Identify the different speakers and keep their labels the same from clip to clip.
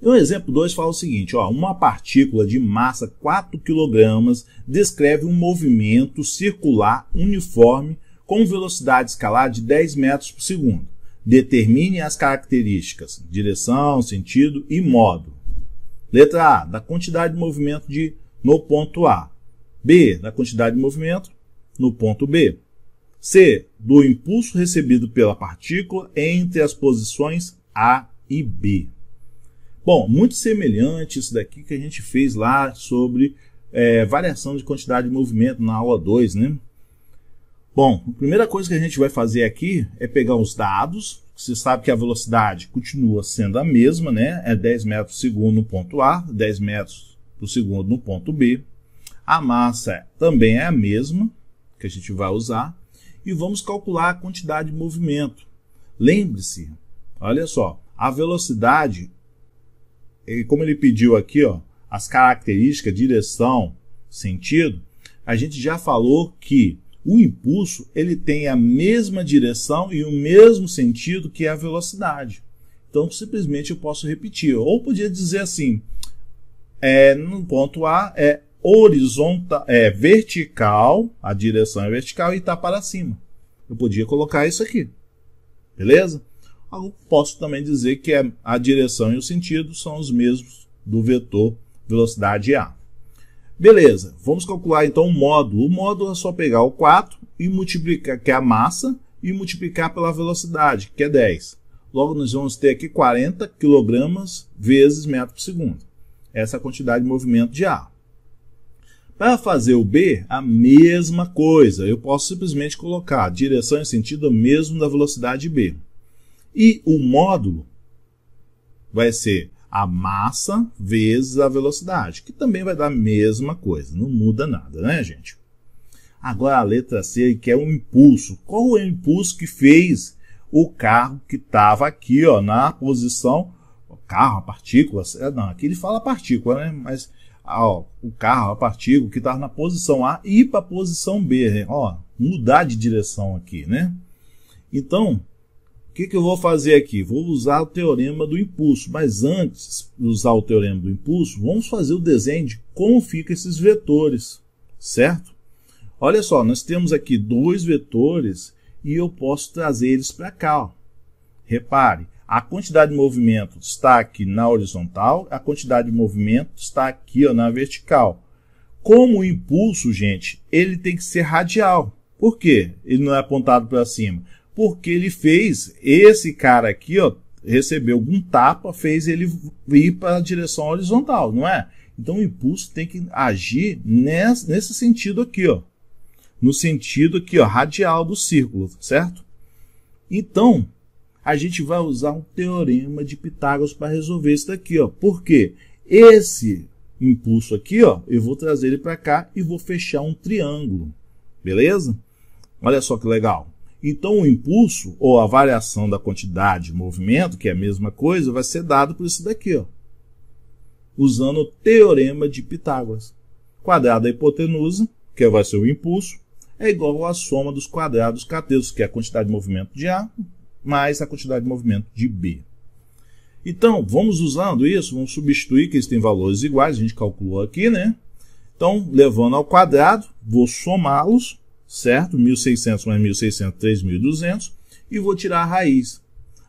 Speaker 1: o exemplo 2 fala o seguinte, ó, uma partícula de massa 4 kg descreve um movimento circular uniforme com velocidade escalar de 10 metros por segundo. Determine as características, direção, sentido e modo. Letra A, da quantidade de movimento de, no ponto A. B, da quantidade de movimento no ponto B. C, do impulso recebido pela partícula entre as posições A e B. Bom, muito semelhante isso daqui que a gente fez lá sobre é, variação de quantidade de movimento na aula 2, né? Bom, a primeira coisa que a gente vai fazer aqui é pegar os dados. Você sabe que a velocidade continua sendo a mesma, né? É 10 metros por segundo no ponto A, 10 metros por segundo no ponto B. A massa também é a mesma que a gente vai usar. E vamos calcular a quantidade de movimento. Lembre-se, olha só, a velocidade como ele pediu aqui, ó, as características, direção, sentido, a gente já falou que o impulso ele tem a mesma direção e o mesmo sentido que a velocidade. Então, simplesmente eu posso repetir. Ou podia dizer assim: é, no ponto A é horizontal, é vertical, a direção é vertical e está para cima. Eu podia colocar isso aqui. Beleza? posso também dizer que é a direção e o sentido são os mesmos do vetor velocidade A. Beleza, vamos calcular então o módulo. O módulo é só pegar o 4 e multiplicar, que é a massa, e multiplicar pela velocidade, que é 10. Logo, nós vamos ter aqui 40 kg vezes metro por segundo. Essa é a quantidade de movimento de a. Para fazer o B, a mesma coisa. Eu posso simplesmente colocar direção e sentido mesmo da velocidade B. E o módulo vai ser a massa vezes a velocidade, que também vai dar a mesma coisa, não muda nada, né, gente? Agora a letra C que é o impulso. Qual é o impulso que fez o carro que estava aqui, ó, na posição o carro, a partícula, é, não, aqui ele fala partícula, né? Mas ah, ó, o carro, a partícula que estava na posição A e para a posição B, né? ó, mudar de direção aqui, né? Então, o que, que eu vou fazer aqui? Vou usar o teorema do impulso, mas antes de usar o teorema do impulso, vamos fazer o desenho de como ficam esses vetores, certo? Olha só, nós temos aqui dois vetores e eu posso trazer eles para cá. Ó. Repare, a quantidade de movimento está aqui na horizontal, a quantidade de movimento está aqui ó, na vertical. Como o impulso, gente, ele tem que ser radial. Por quê? Ele não é apontado para cima porque ele fez esse cara aqui, ó, recebeu algum tapa, fez ele ir para a direção horizontal, não é? Então o impulso tem que agir nesse, nesse sentido aqui, ó. No sentido aqui, ó, radial do círculo, certo? Então, a gente vai usar um teorema de Pitágoras para resolver isso daqui, ó. Por quê? Esse impulso aqui, ó, eu vou trazer ele para cá e vou fechar um triângulo. Beleza? Olha só que legal. Então, o impulso ou a variação da quantidade de movimento, que é a mesma coisa, vai ser dado por isso daqui, ó, usando o teorema de Pitágoras. Quadrado da hipotenusa, que vai ser o impulso, é igual à soma dos quadrados catetos, que é a quantidade de movimento de A, mais a quantidade de movimento de B. Então, vamos usando isso, vamos substituir, que eles têm valores iguais, a gente calculou aqui, né? Então, levando ao quadrado, vou somá-los, certo? 1.600 mais 1.600, 3.200. E vou tirar a raiz.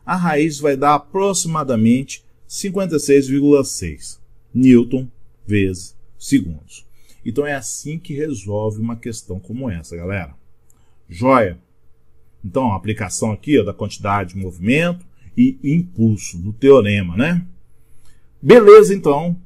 Speaker 1: A raiz vai dar aproximadamente 56,6 newton vezes segundos. Então é assim que resolve uma questão como essa, galera. Joia! Então, a aplicação aqui ó, da quantidade de movimento e impulso do teorema, né? Beleza, então.